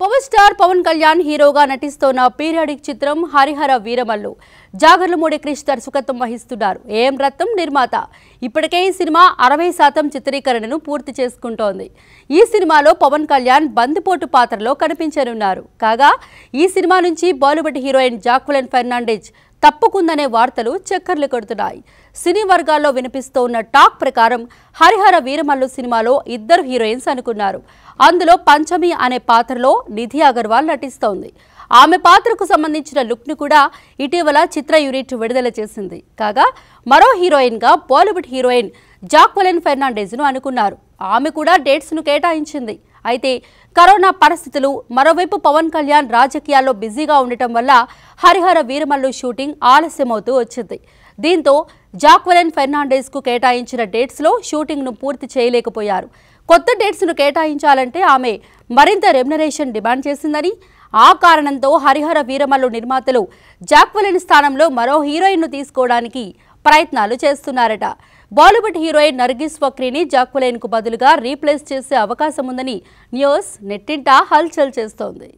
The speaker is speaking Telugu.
పవర్ స్టార్ పవన్ కళ్యాణ్ హీరోగా నటిస్తోన్న పీరియాడిక్ చిత్రం హరిహర వీరమల్లు జాగర్లమూడి క్రిష్ దర్శకత్వం వహిస్తున్నారు ఏఎం రత్నం నిర్మాత ఇప్పటికే ఈ సినిమా అరవై శాతం చిత్రీకరణను పూర్తి చేసుకుంటోంది ఈ సినిమాలో పవన్ కళ్యాణ్ బందిపోటు పాత్రలో కనిపించనున్నారు కాగా ఈ సినిమా నుంచి బాలీవుడ్ హీరోయిన్ జాక్వెలిన్ ఫెర్నాండెజ్ తప్పుకుందనే వార్తలు చక్కర్లు కొడుతున్నాయి సినీ వర్గాల్లో వినిపిస్తోన్న టాక్ ప్రకారం హరిహర వీరమల్లు సినిమాలో ఇద్దరు హీరోయిన్స్ అనుకున్నారు అందులో పంచమి అనే పాత్రలో నిధి అగర్వాల్ నటిస్తోంది ఆమె పాత్రకు సంబంధించిన లుక్ను కూడా ఇటీవల చిత్ర యూనిట్ విడుదల చేసింది కాగా మరో హీరోయిన్గా బాలీవుడ్ హీరోయిన్ జాక్వెలిన్ ను అనుకున్నారు ఆమె కూడా డేట్స్ను కేటాయించింది అయితే కరోనా పరిస్థితులు మరోవైపు పవన్ కళ్యాణ్ రాజకీయాల్లో బిజీగా ఉండటం వల్ల హరిహర వీరమల్లు షూటింగ్ ఆలస్యమవుతూ వచ్చింది దీంతో జాక్వలెన్ ఫెర్నాండెస్కు కేటాయించిన డేట్స్లో షూటింగ్ను పూర్తి చేయలేకపోయారు కొత్త డేట్స్ను కేటాయించాలంటే ఆమె మరింత రెమ్యునరేషన్ డిమాండ్ చేసిందని ఆ కారణంతో హరిహర వీరమల్లు నిర్మాతలు జాక్వెలెన్ స్థానంలో మరో హీరోయిన్ను తీసుకోవడానికి ప్రయత్నాలు చేస్తున్నారట బాలీవుడ్ హీరోయిన్ నర్గిస్ వక్రీని కు బదులుగా రీప్లేస్ చేసే అవకాశం ఉందని న్యూస్ నెట్టింటా హల్చల్ చేస్తోంది